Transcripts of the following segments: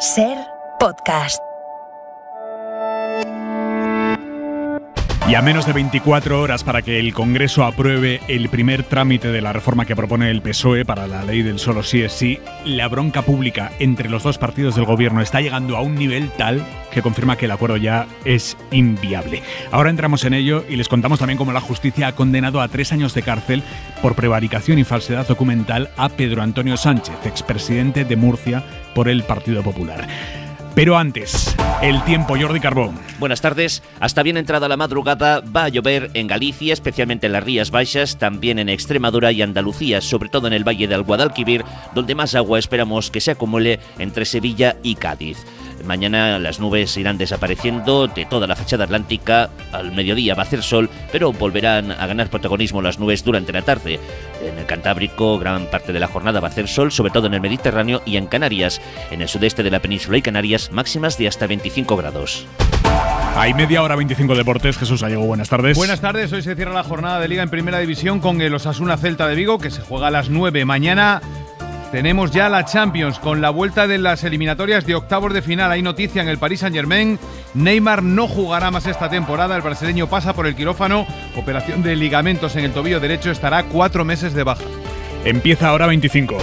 Ser podcast. Y a menos de 24 horas para que el Congreso apruebe el primer trámite de la reforma que propone el PSOE para la ley del solo sí es sí, la bronca pública entre los dos partidos del gobierno está llegando a un nivel tal que confirma que el acuerdo ya es inviable. Ahora entramos en ello y les contamos también cómo la justicia ha condenado a tres años de cárcel por prevaricación y falsedad documental a Pedro Antonio Sánchez, expresidente de Murcia por el Partido Popular. Pero antes, el tiempo Jordi Carbón. Buenas tardes. Hasta bien entrada la madrugada va a llover en Galicia, especialmente en las Rías Baixas, también en Extremadura y Andalucía, sobre todo en el Valle del Guadalquivir, donde más agua esperamos que se acumule entre Sevilla y Cádiz. Mañana las nubes irán desapareciendo de toda la fachada atlántica, al mediodía va a hacer sol, pero volverán a ganar protagonismo las nubes durante la tarde. En el Cantábrico gran parte de la jornada va a hacer sol, sobre todo en el Mediterráneo y en Canarias. En el sudeste de la península y Canarias máximas de hasta 25 grados. Hay media hora 25 deportes. Jesús Gallego, buenas tardes. Buenas tardes. Hoy se cierra la jornada de Liga en Primera División con el Osasuna Celta de Vigo, que se juega a las 9 mañana. Tenemos ya la Champions con la vuelta de las eliminatorias de octavos de final. Hay noticia en el Paris Saint-Germain. Neymar no jugará más esta temporada. El brasileño pasa por el quirófano. Operación de ligamentos en el tobillo derecho estará cuatro meses de baja. Empieza ahora 25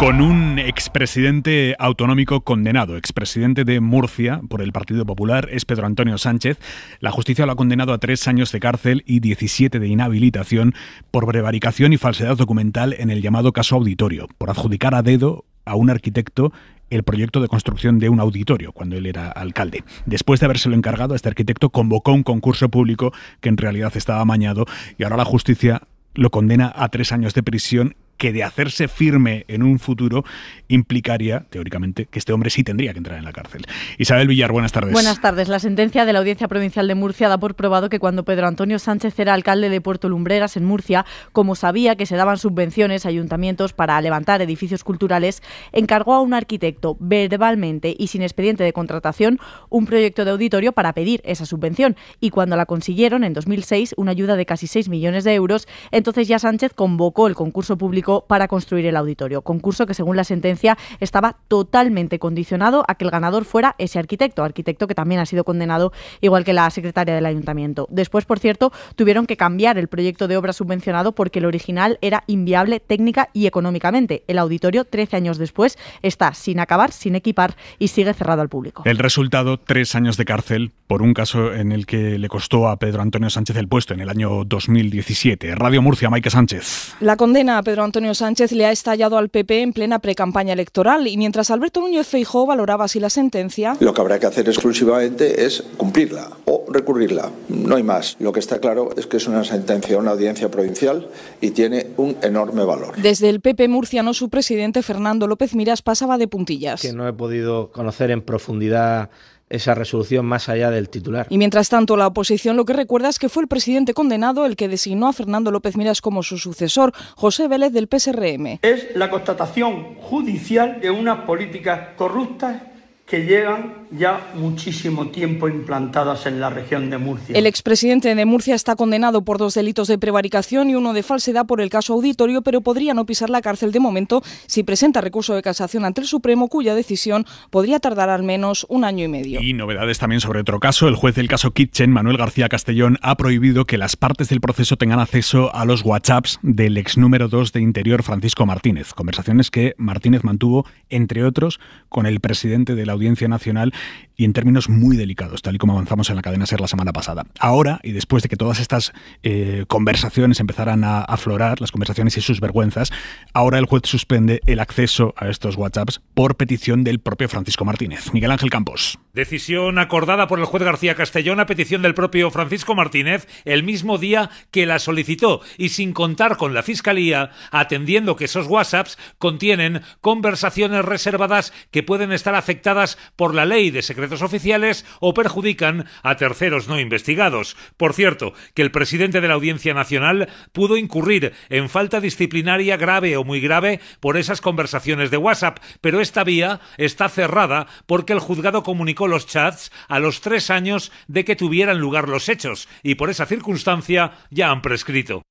con un expresidente autonómico condenado, expresidente de Murcia por el Partido Popular, es Pedro Antonio Sánchez. La justicia lo ha condenado a tres años de cárcel y 17 de inhabilitación por prevaricación y falsedad documental en el llamado caso auditorio, por adjudicar a dedo a un arquitecto el proyecto de construcción de un auditorio cuando él era alcalde. Después de habérselo encargado, este arquitecto convocó un concurso público que en realidad estaba amañado y ahora la justicia lo condena a tres años de prisión que de hacerse firme en un futuro implicaría, teóricamente, que este hombre sí tendría que entrar en la cárcel. Isabel Villar, buenas tardes. Buenas tardes. La sentencia de la Audiencia Provincial de Murcia da por probado que cuando Pedro Antonio Sánchez era alcalde de Puerto Lumbreras en Murcia, como sabía que se daban subvenciones a ayuntamientos para levantar edificios culturales, encargó a un arquitecto verbalmente y sin expediente de contratación un proyecto de auditorio para pedir esa subvención y cuando la consiguieron en 2006 una ayuda de casi 6 millones de euros, entonces ya Sánchez convocó el concurso público para construir el auditorio. Concurso que, según la sentencia, estaba totalmente condicionado a que el ganador fuera ese arquitecto, arquitecto que también ha sido condenado, igual que la secretaria del ayuntamiento. Después, por cierto, tuvieron que cambiar el proyecto de obra subvencionado porque el original era inviable técnica y económicamente. El auditorio, 13 años después, está sin acabar, sin equipar y sigue cerrado al público. El resultado, tres años de cárcel por un caso en el que le costó a Pedro Antonio Sánchez el puesto en el año 2017. Radio Murcia, Maike Sánchez. La condena a Pedro Antonio Antonio Sánchez le ha estallado al PP en plena precampaña electoral y mientras Alberto Núñez Feijóo valoraba así la sentencia. Lo que habrá que hacer exclusivamente es cumplirla o recurrirla. No hay más. Lo que está claro es que es una sentencia, una audiencia provincial y tiene un enorme valor. Desde el PP murciano, su presidente Fernando López Miras pasaba de puntillas. Que no he podido conocer en profundidad esa resolución más allá del titular. Y mientras tanto, la oposición lo que recuerda es que fue el presidente condenado el que designó a Fernando López Miras como su sucesor, José Vélez del PSRM. Es la constatación judicial de unas políticas corruptas que llegan ya muchísimo tiempo implantadas en la región de Murcia. El expresidente de Murcia está condenado por dos delitos de prevaricación y uno de falsedad por el caso auditorio, pero podría no pisar la cárcel de momento si presenta recurso de casación ante el Supremo, cuya decisión podría tardar al menos un año y medio. Y novedades también sobre otro caso. El juez del caso Kitchen, Manuel García Castellón, ha prohibido que las partes del proceso tengan acceso a los WhatsApps del ex número 2 de Interior, Francisco Martínez. Conversaciones que Martínez mantuvo, entre otros, con el presidente de la Audiencia Nacional, y en términos muy delicados, tal y como avanzamos en la cadena SER la semana pasada. Ahora, y después de que todas estas eh, conversaciones empezaran a aflorar, las conversaciones y sus vergüenzas, ahora el juez suspende el acceso a estos WhatsApps por petición del propio Francisco Martínez. Miguel Ángel Campos. Decisión acordada por el juez García Castellón a petición del propio Francisco Martínez el mismo día que la solicitó y sin contar con la Fiscalía, atendiendo que esos WhatsApps contienen conversaciones reservadas que pueden estar afectadas por la ley de secretos oficiales o perjudican a terceros no investigados. Por cierto, que el presidente de la Audiencia Nacional pudo incurrir en falta disciplinaria grave o muy grave por esas conversaciones de WhatsApp, pero esta vía está cerrada porque el juzgado comunicó los chats a los tres años de que tuvieran lugar los hechos y por esa circunstancia ya han prescrito.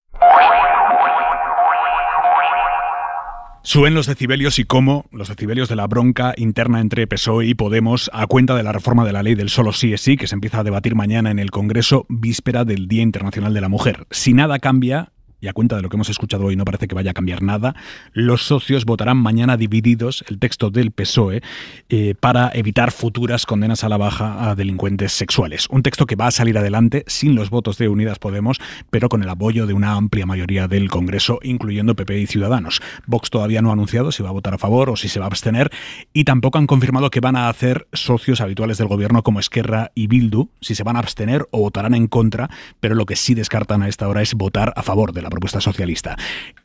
Suben los decibelios y cómo los decibelios de la bronca interna entre PSOE y Podemos a cuenta de la reforma de la ley del solo sí es sí que se empieza a debatir mañana en el Congreso víspera del Día Internacional de la Mujer. Si nada cambia, y a cuenta de lo que hemos escuchado hoy no parece que vaya a cambiar nada, los socios votarán mañana divididos el texto del PSOE eh, para evitar futuras condenas a la baja a delincuentes sexuales. Un texto que va a salir adelante sin los votos de Unidas Podemos, pero con el apoyo de una amplia mayoría del Congreso, incluyendo PP y Ciudadanos. Vox todavía no ha anunciado si va a votar a favor o si se va a abstener y tampoco han confirmado que van a hacer socios habituales del gobierno como Esquerra y Bildu, si se van a abstener o votarán en contra, pero lo que sí descartan a esta hora es votar a favor de la propuesta socialista.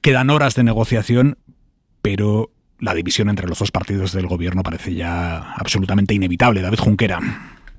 Quedan horas de negociación, pero la división entre los dos partidos del gobierno parece ya absolutamente inevitable. David Junquera.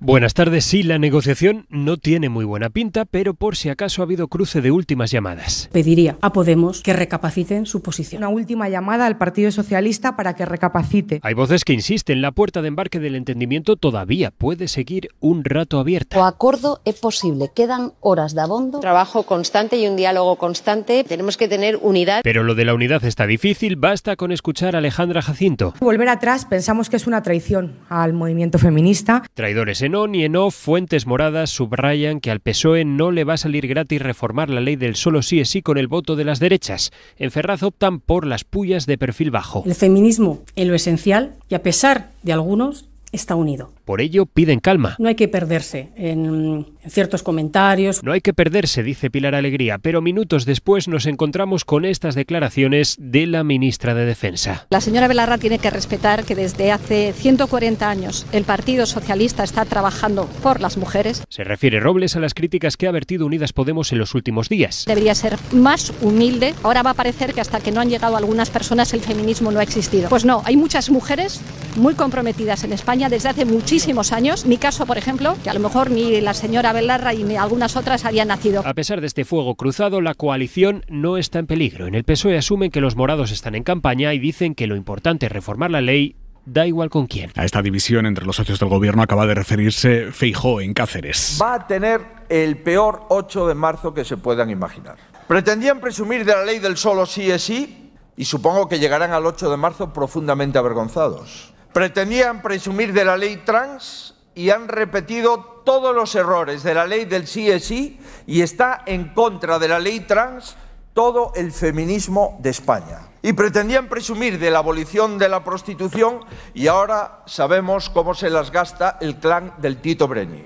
Buenas tardes. Sí, la negociación no tiene muy buena pinta, pero por si acaso ha habido cruce de últimas llamadas. Pediría a Podemos que recapaciten su posición. Una última llamada al Partido Socialista para que recapacite. Hay voces que insisten, la puerta de embarque del entendimiento todavía puede seguir un rato abierta. O acuerdo es posible, quedan horas de abondo. Trabajo constante y un diálogo constante. Tenemos que tener unidad. Pero lo de la unidad está difícil, basta con escuchar a Alejandra Jacinto. Volver atrás pensamos que es una traición al movimiento feminista. Traidores ON y OFF, Fuentes Moradas subrayan que al PSOE no le va a salir gratis reformar la ley del solo sí es sí con el voto de las derechas. En Ferraz optan por las pullas de perfil bajo. El feminismo en lo esencial y a pesar de algunos está unido. Por ello, piden calma. No hay que perderse en, ciertos comentarios. No hay que perderse, dice Pilar Alegría, pero minutos después nos encontramos con estas declaraciones de la ministra de Defensa. La señora Belarra tiene que respetar que desde hace 140 años el Partido Socialista está trabajando por las mujeres. Se refiere Robles a las críticas que ha vertido Unidas Podemos en los últimos días. Debería ser más humilde. Ahora va a parecer que hasta que no han llegado algunas personas el feminismo no ha existido. Pues no, hay muchas mujeres muy comprometidas en España desde hace muchísimo años. Mi caso, por ejemplo, que a lo mejor ni la señora Belarra y ni algunas otras habían nacido. A pesar de este fuego cruzado, la coalición no está en peligro. En el PSOE asumen que los morados están en campaña y dicen que lo importante es reformar la ley da igual con quién. A esta división entre los socios del gobierno acaba de referirse Feijó en Cáceres. Va a tener el peor 8 de marzo que se puedan imaginar. Pretendían presumir de la ley del solo sí es sí y supongo que llegarán al 8 de marzo profundamente avergonzados. Pretendían presumir de la ley trans y han repetido todos los errores de la ley del sí es sí y está en contra de la ley trans todo el feminismo de España. Y pretendían presumir de la abolición de la prostitución y ahora sabemos cómo se las gasta el clan del Tito Breni.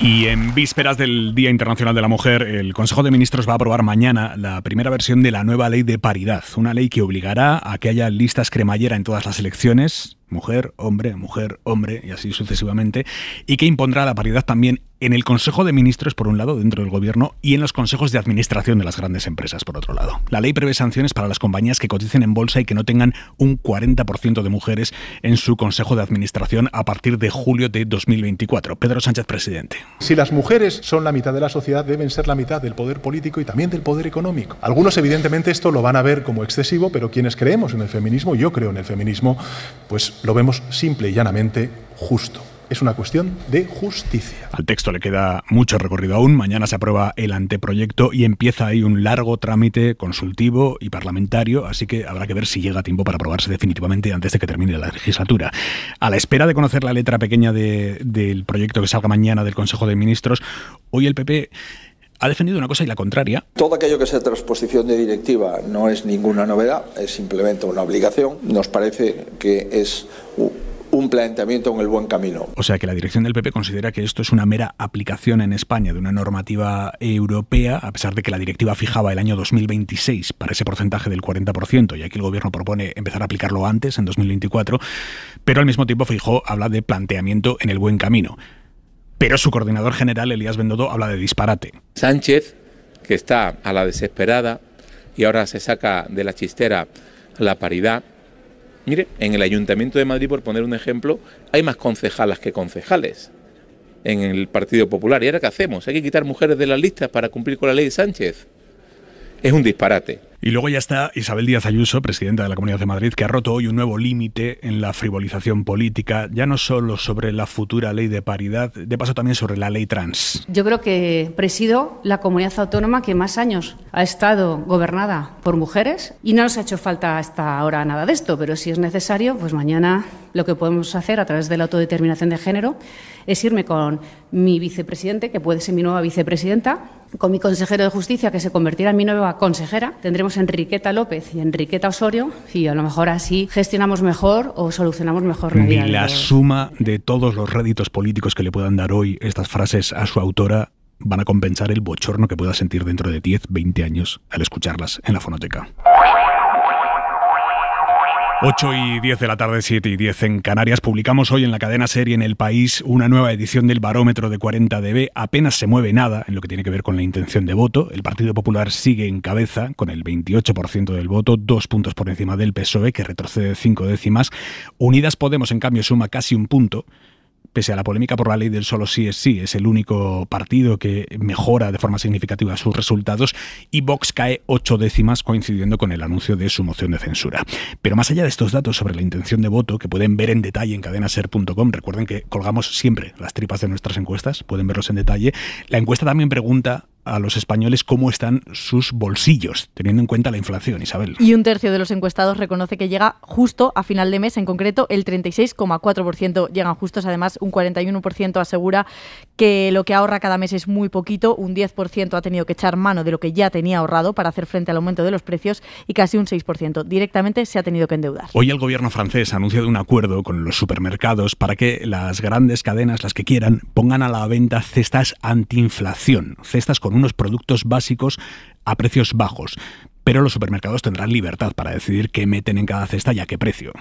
Y en vísperas del Día Internacional de la Mujer, el Consejo de Ministros va a aprobar mañana la primera versión de la nueva ley de paridad, una ley que obligará a que haya listas cremallera en todas las elecciones mujer, hombre, mujer, hombre, y así sucesivamente, y que impondrá la paridad también en el Consejo de Ministros, por un lado, dentro del Gobierno, y en los consejos de administración de las grandes empresas, por otro lado. La ley prevé sanciones para las compañías que coticen en bolsa y que no tengan un 40% de mujeres en su Consejo de Administración a partir de julio de 2024. Pedro Sánchez, presidente. Si las mujeres son la mitad de la sociedad, deben ser la mitad del poder político y también del poder económico. Algunos, evidentemente, esto lo van a ver como excesivo, pero quienes creemos en el feminismo, yo creo en el feminismo, pues lo vemos simple y llanamente justo. Es una cuestión de justicia. Al texto le queda mucho recorrido aún. Mañana se aprueba el anteproyecto y empieza ahí un largo trámite consultivo y parlamentario, así que habrá que ver si llega tiempo para aprobarse definitivamente antes de que termine la legislatura. A la espera de conocer la letra pequeña del proyecto que salga mañana del Consejo de Ministros, hoy el PP ha defendido una cosa y la contraria. Todo aquello que sea transposición de directiva no es ninguna novedad, es simplemente una obligación. Nos parece que es un planteamiento en el buen camino. O sea que la dirección del PP considera que esto es una mera aplicación en España de una normativa europea, a pesar de que la directiva fijaba el año 2026 para ese porcentaje del 40%, y aquí el gobierno propone empezar a aplicarlo antes, en 2024, pero al mismo tiempo Fijó habla de planteamiento en el buen camino pero su coordinador general, Elías Bendodo, habla de disparate. Sánchez, que está a la desesperada y ahora se saca de la chistera la paridad. Mire, en el Ayuntamiento de Madrid, por poner un ejemplo, hay más concejalas que concejales en el Partido Popular. ¿Y ahora qué hacemos? ¿Hay que quitar mujeres de las listas para cumplir con la ley de Sánchez? es un disparate. Y luego ya está Isabel Díaz Ayuso, presidenta de la Comunidad de Madrid, que ha roto hoy un nuevo límite en la frivolización política, ya no solo sobre la futura ley de paridad, de paso también sobre la ley trans. Yo creo que presido la comunidad autónoma que más años ha estado gobernada por mujeres y no nos ha hecho falta hasta ahora nada de esto, pero si es necesario, pues mañana lo que podemos hacer a través de la autodeterminación de género es irme con mi vicepresidente, que puede ser mi nueva vicepresidenta, con mi consejero de justicia, que se convertirá en mi nueva consejera. Tendremos Enriqueta López y Enriqueta Osorio y a lo mejor así gestionamos mejor o solucionamos mejor la vida. Y la suma de todos los réditos políticos que le puedan dar hoy estas frases a su autora van a compensar el bochorno que pueda sentir dentro de 10, 20 años al escucharlas en la fonoteca. Ocho y diez de la tarde, siete y diez en Canarias. Publicamos hoy en la cadena serie en El País una nueva edición del barómetro de 40 dB. Apenas se mueve nada en lo que tiene que ver con la intención de voto. El Partido Popular sigue en cabeza con el 28% del voto, dos puntos por encima del PSOE, que retrocede cinco décimas. Unidas Podemos, en cambio, suma casi un punto pese a la polémica por la ley del solo sí es sí, es el único partido que mejora de forma significativa sus resultados y Vox cae ocho décimas coincidiendo con el anuncio de su moción de censura. Pero más allá de estos datos sobre la intención de voto, que pueden ver en detalle en cadenaser.com, recuerden que colgamos siempre las tripas de nuestras encuestas, pueden verlos en detalle, la encuesta también pregunta a los españoles cómo están sus bolsillos, teniendo en cuenta la inflación, Isabel. Y un tercio de los encuestados reconoce que llega justo a final de mes, en concreto el 36,4% llegan justos, además un 41% asegura que lo que ahorra cada mes es muy poquito, un 10% ha tenido que echar mano de lo que ya tenía ahorrado para hacer frente al aumento de los precios y casi un 6% directamente se ha tenido que endeudar. Hoy el gobierno francés ha anunciado un acuerdo con los supermercados para que las grandes cadenas, las que quieran, pongan a la venta cestas antiinflación, cestas con unos productos básicos a precios bajos. Pero los supermercados tendrán libertad para decidir qué meten en cada cesta y a qué precio.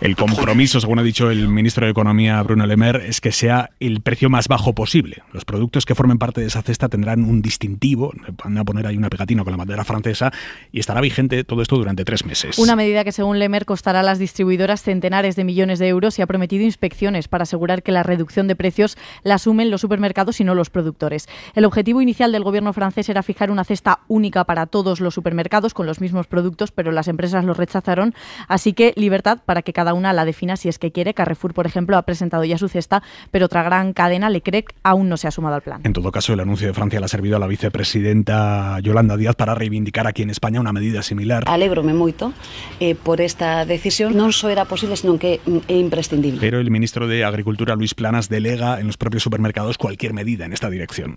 El compromiso, según ha dicho el ministro de Economía Bruno Lemer, es que sea el precio más bajo posible. Los productos que formen parte de esa cesta tendrán un distintivo, van a poner ahí una pegatina con la bandera francesa y estará vigente todo esto durante tres meses. Una medida que, según Lemer, costará a las distribuidoras centenares de millones de euros y ha prometido inspecciones para asegurar que la reducción de precios la asumen los supermercados y no los productores. El objetivo inicial del gobierno francés era fijar una cesta única para todos los supermercados con los mismos productos, pero las empresas lo rechazaron Así que libertad para que cada una la defina si es que quiere. Carrefour, por ejemplo, ha presentado ya su cesta, pero otra gran cadena, Leclerc, aún no se ha sumado al plan. En todo caso, el anuncio de Francia le ha servido a la vicepresidenta Yolanda Díaz para reivindicar aquí en España una medida similar. Alegrome mucho eh, por esta decisión. No solo era posible, sino que es mm, imprescindible. Pero el ministro de Agricultura, Luis Planas, delega en los propios supermercados cualquier medida en esta dirección.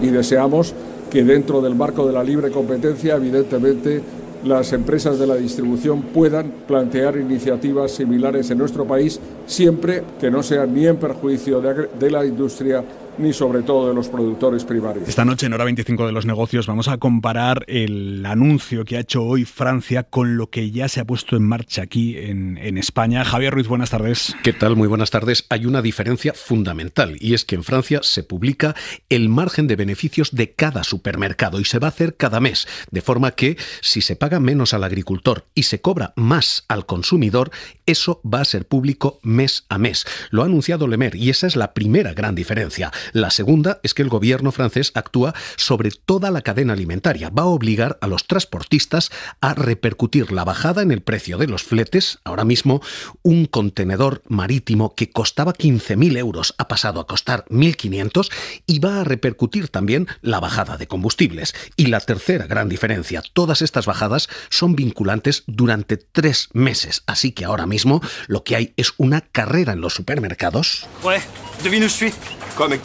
Y deseamos que dentro del marco de la libre competencia, evidentemente, las empresas de la distribución puedan plantear iniciativas similares en nuestro país, siempre que no sean ni en perjuicio de, la industria ni sobre todo de los productores privados. Esta noche en Hora 25 de los Negocios vamos a comparar el anuncio que ha hecho hoy Francia con lo que ya se ha puesto en marcha aquí en, en España. Javier Ruiz, buenas tardes. ¿Qué tal? Muy buenas tardes. Hay una diferencia fundamental y es que en Francia se publica el margen de beneficios de cada supermercado y se va a hacer cada mes, de forma que si se paga menos al agricultor y se cobra más al consumidor, eso va a ser público mes a mes. Lo ha anunciado Lemer y esa es la primera gran diferencia. La segunda es que el gobierno francés actúa sobre toda la cadena alimentaria. Va a obligar a los transportistas a repercutir la bajada en el precio de los fletes. Ahora mismo, un contenedor marítimo que costaba 15.000 euros ha pasado a costar 1.500 y va a repercutir también la bajada de combustibles. Y la tercera gran diferencia, todas estas bajadas son vinculantes durante tres meses. Así que ahora mismo lo que hay es una carrera en los supermercados.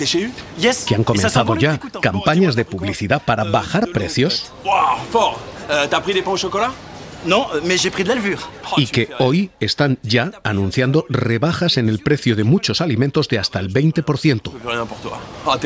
Este que han comenzado ya campañas de publicidad para bajar precios. Euh, no, pero j'ai pris de la levure y que hoy están ya anunciando rebajas en el precio de muchos alimentos de hasta el 20%. Ah,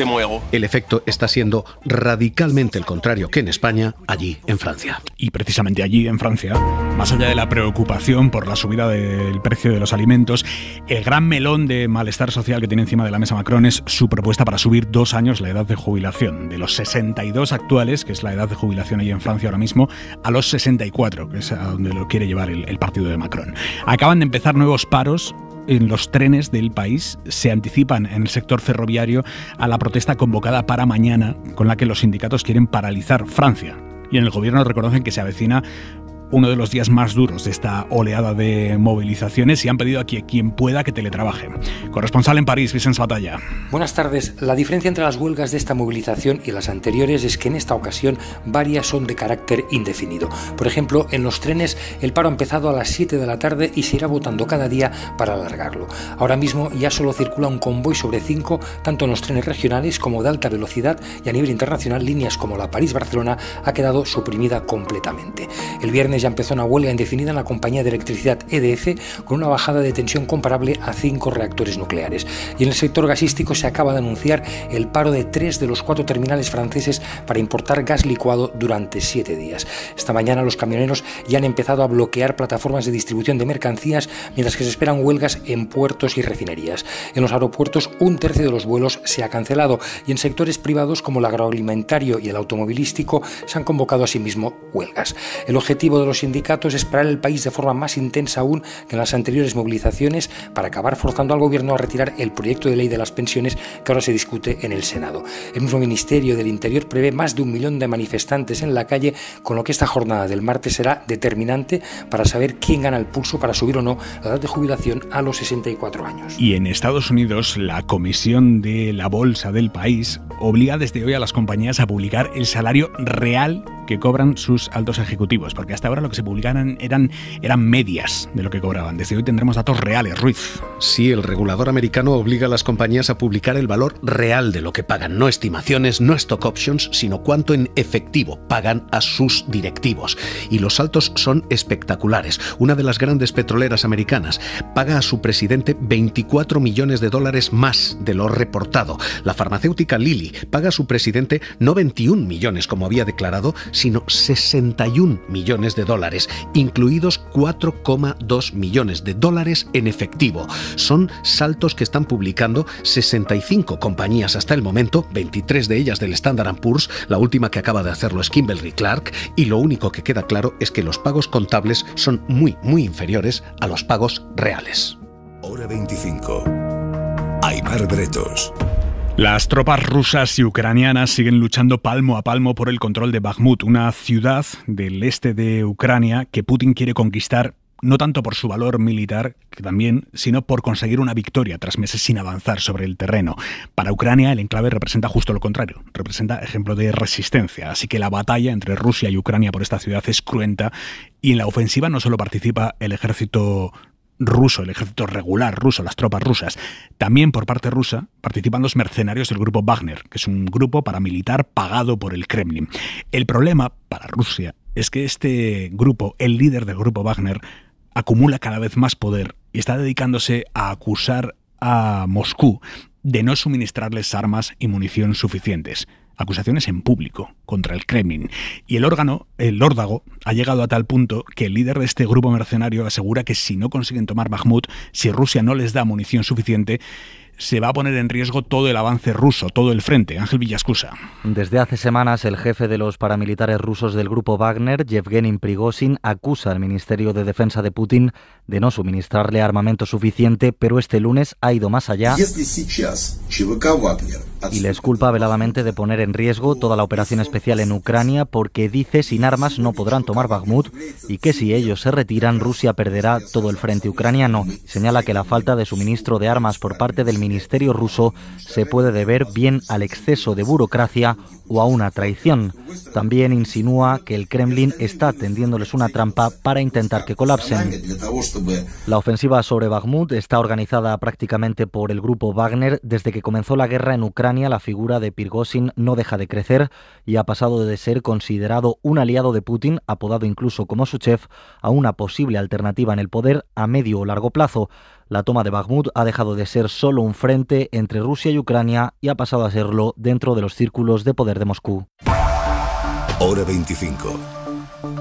el efecto está siendo radicalmente el contrario que en España, allí en Francia. Y precisamente allí en Francia, más allá de la preocupación por la subida del precio de los alimentos, el gran melón de malestar social que tiene encima de la mesa Macron es su propuesta para subir dos años la edad de jubilación, de los 62 actuales, que es la edad de jubilación allí en Francia ahora mismo, a los 64, que es a donde lo quiere llevar el, el de Macron. Acaban de empezar nuevos paros en los trenes del país se anticipan en el sector ferroviario a la protesta convocada para mañana con la que los sindicatos quieren paralizar Francia. Y en el gobierno reconocen que se avecina uno de los días más duros de esta oleada de movilizaciones y han pedido aquí a quien pueda que teletrabaje. Corresponsal en París, Vicens Batalla. Buenas tardes. La diferencia entre las huelgas de esta movilización y las anteriores es que en esta ocasión varias son de carácter indefinido. Por ejemplo, en los trenes el paro ha empezado a las 7 de la tarde y se irá votando cada día para alargarlo. Ahora mismo ya solo circula un convoy sobre 5, tanto en los trenes regionales como de alta velocidad y a nivel internacional líneas como la París-Barcelona ha quedado suprimida completamente. El viernes ya empezó una huelga indefinida en la compañía de electricidad EDF con una bajada de tensión comparable a cinco reactores nucleares. Y en el sector gasístico se acaba de anunciar el paro de tres de los cuatro terminales franceses para importar gas licuado durante siete días. Esta mañana los camioneros ya han empezado a bloquear plataformas de distribución de mercancías mientras que se esperan huelgas en puertos y refinerías. En los aeropuertos un tercio de los vuelos se ha cancelado y en sectores privados como el agroalimentario y el automovilístico se han convocado asimismo huelgas. El objetivo de los sindicatos esperar el país de forma más intensa aún que en las anteriores movilizaciones para acabar forzando al gobierno a retirar el proyecto de ley de las pensiones que ahora se discute en el Senado. El mismo Ministerio del Interior prevé más de un millón de manifestantes en la calle, con lo que esta jornada del martes será determinante para saber quién gana el pulso para subir o no la edad de jubilación a los 64 años. Y en Estados Unidos, la Comisión de la Bolsa del país obliga desde hoy a las compañías a publicar el salario real que cobran sus altos ejecutivos, porque hasta ahora lo que se publicaban eran, eran medias de lo que cobraban. Desde hoy tendremos datos reales, Ruiz. Sí, el regulador americano obliga a las compañías a publicar el valor real de lo que pagan, no estimaciones, no stock options, sino cuánto en efectivo pagan a sus directivos. Y los altos son espectaculares. Una de las grandes petroleras americanas paga a su presidente 24 millones de dólares más de lo reportado. La farmacéutica Lilly paga a su presidente no 21 millones como había declarado, sino 61 millones de dólares, incluidos 4,2 millones de dólares en efectivo. Son saltos que están publicando 65 compañías hasta el momento, 23 de ellas del Standard Poor's, la última que acaba de hacerlo es Kimberly Clark, y lo único que queda claro es que los pagos contables son muy, muy inferiores a los pagos reales. Hora 25. Aymar Bretos. Las tropas rusas y ucranianas siguen luchando palmo a palmo por el control de Bakhmut, una ciudad del este de Ucrania que Putin quiere conquistar no tanto por su valor militar, que también, sino por conseguir una victoria tras meses sin avanzar sobre el terreno. Para Ucrania, el enclave representa justo lo contrario, representa ejemplo de resistencia. Así que la batalla entre Rusia y Ucrania por esta ciudad es cruenta y en la ofensiva no solo participa el ejército ruso, el ejército regular ruso, las tropas rusas. También por parte rusa participan los mercenarios del grupo Wagner, que es un grupo paramilitar pagado por el Kremlin. El problema para Rusia es que este grupo, el líder del grupo Wagner, acumula cada vez más poder y está dedicándose a acusar a Moscú de no suministrarles armas y munición suficientes acusaciones en público contra el Kremlin. Y el órgano, el órdago, ha llegado a tal punto que el líder de este grupo mercenario asegura que si no consiguen tomar Bakhmut, si Rusia no les da munición suficiente, se va a poner en riesgo todo el avance ruso, todo el frente. Ángel Villascusa. Desde hace semanas, el jefe de los paramilitares rusos del grupo Wagner, Yevgeny Prigozhin, acusa al Ministerio de Defensa de Putin de no suministrarle armamento suficiente, pero este lunes ha ido más allá y les culpa veladamente de poner en riesgo toda la operación especial en Ucrania porque dice sin armas no podrán tomar Bakhmut y que si ellos se retiran Rusia perderá todo el frente ucraniano. Señala que la falta de suministro de armas por parte del Ministerio ruso se puede deber bien al exceso de burocracia o a una traición. También insinúa que el Kremlin está tendiéndoles una trampa para intentar que colapsen. La ofensiva sobre Bakhmut está organizada prácticamente por el grupo Wagner desde que comenzó la guerra en Ucrania la figura de Pirgosin no deja de crecer y ha pasado de ser considerado un aliado de Putin, apodado incluso como su chef, a una posible alternativa en el poder a medio o largo plazo. La toma de Bakhmut ha dejado de ser solo un frente entre Rusia y Ucrania y ha pasado a serlo dentro de los círculos de poder de Moscú. Hora 25.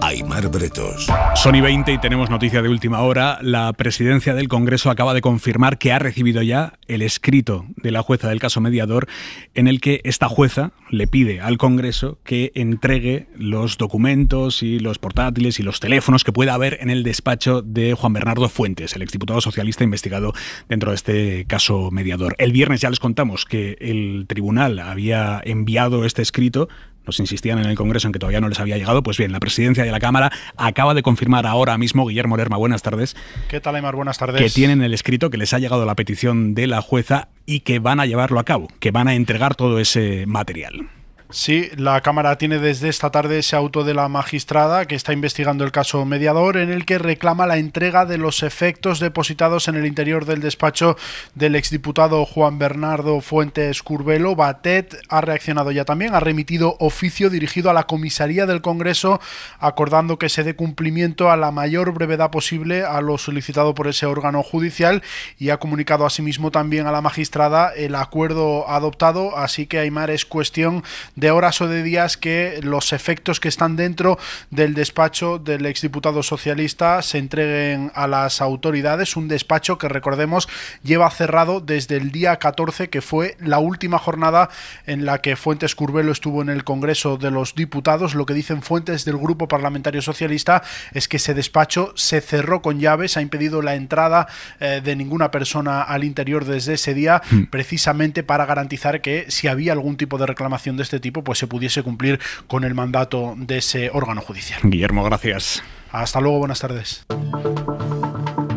Aymar Bretos. Son y 20 y tenemos noticia de última hora. La presidencia del Congreso acaba de confirmar que ha recibido ya el escrito de la jueza del caso mediador en el que esta jueza le pide al Congreso que entregue los documentos y los portátiles y los teléfonos que pueda haber en el despacho de Juan Bernardo Fuentes, el exdiputado socialista investigado dentro de este caso mediador. El viernes ya les contamos que el tribunal había enviado este escrito nos insistían en el Congreso en que todavía no les había llegado. Pues bien, la presidencia de la Cámara acaba de confirmar ahora mismo, Guillermo Lerma, buenas tardes. ¿Qué tal, Buenas tardes. Que tienen el escrito que les ha llegado la petición de la jueza y que van a llevarlo a cabo, que van a entregar todo ese material. Sí, la Cámara tiene desde esta tarde ese auto de la magistrada que está investigando el caso mediador en el que reclama la entrega de los efectos depositados en el interior del despacho del exdiputado Juan Bernardo Fuentes Curbelo. Batet ha reaccionado ya también, ha remitido oficio dirigido a la comisaría del Congreso acordando que se dé cumplimiento a la mayor brevedad posible a lo solicitado por ese órgano judicial y ha comunicado asimismo también a la magistrada el acuerdo adoptado, así que Aymar es cuestión de horas o de días que los efectos que están dentro del despacho del exdiputado socialista se entreguen a las autoridades. Un despacho que, recordemos, lleva cerrado desde el día 14, que fue la última jornada en la que Fuentes Curbelo estuvo en el Congreso de los Diputados. Lo que dicen fuentes del Grupo Parlamentario Socialista es que ese despacho se cerró con llaves, ha impedido la entrada eh, de ninguna persona al interior desde ese día, hmm. precisamente para garantizar que si había algún tipo de reclamación de este tipo, pues se pudiese cumplir con el mandato de ese órgano judicial. Guillermo, gracias. Hasta luego, buenas tardes.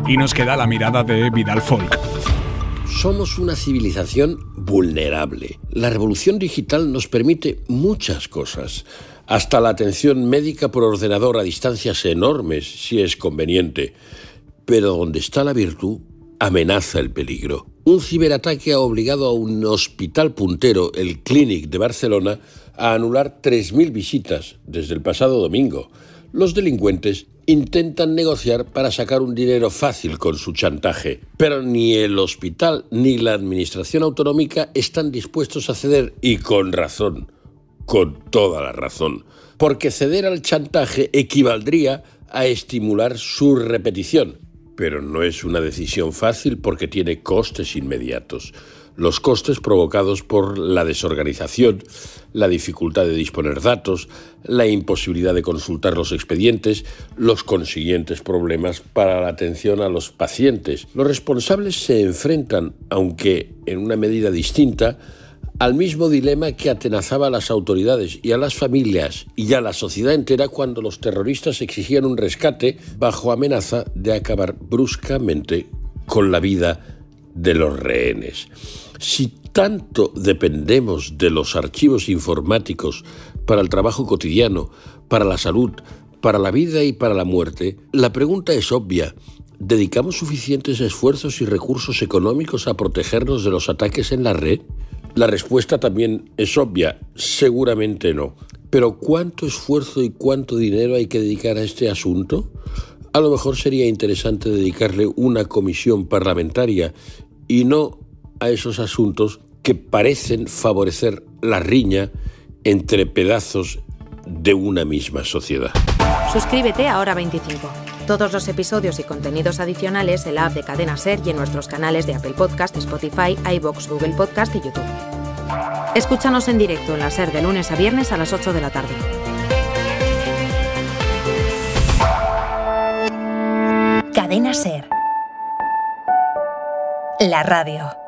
Y nos queda la mirada de Vidal Folk. Somos una civilización vulnerable. La revolución digital nos permite muchas cosas hasta la atención médica por ordenador a distancias enormes, si es conveniente. Pero donde está la virtud, amenaza el peligro. Un ciberataque ha obligado a un hospital puntero, el Clínic de Barcelona, a anular 3.000 visitas desde el pasado domingo. Los delincuentes intentan negociar para sacar un dinero fácil con su chantaje, pero ni el hospital ni la administración autonómica están dispuestos a ceder, y con razón, con toda la razón, porque ceder al chantaje equivaldría a estimular su repetición pero no es una decisión fácil porque tiene costes inmediatos. Los costes provocados por la desorganización, la dificultad de disponer datos, la imposibilidad de consultar los expedientes, los consiguientes problemas para la atención a los pacientes. Los responsables se enfrentan, aunque en una medida distinta, al mismo dilema que atenazaba a las autoridades y a las familias y a la sociedad entera cuando los terroristas exigían un rescate bajo amenaza de acabar bruscamente con la vida de los rehenes. Si tanto dependemos de los archivos informáticos para el trabajo cotidiano, para la salud, para la vida y para la muerte, la pregunta es obvia. ¿Dedicamos suficientes esfuerzos y recursos económicos a protegernos de los ataques en la red? La respuesta también es obvia, seguramente no. Pero ¿cuánto esfuerzo y cuánto dinero hay que dedicar a este asunto? A lo mejor sería interesante dedicarle una comisión parlamentaria y no a esos asuntos que parecen favorecer la riña entre pedazos de una misma sociedad. Suscríbete ahora 25 todos los episodios y contenidos adicionales en la app de Cadena Ser y en nuestros canales de Apple Podcast, Spotify, iBox, Google Podcast y YouTube. Escúchanos en directo en la Ser de lunes a viernes a las 8 de la tarde. Cadena Ser. La radio.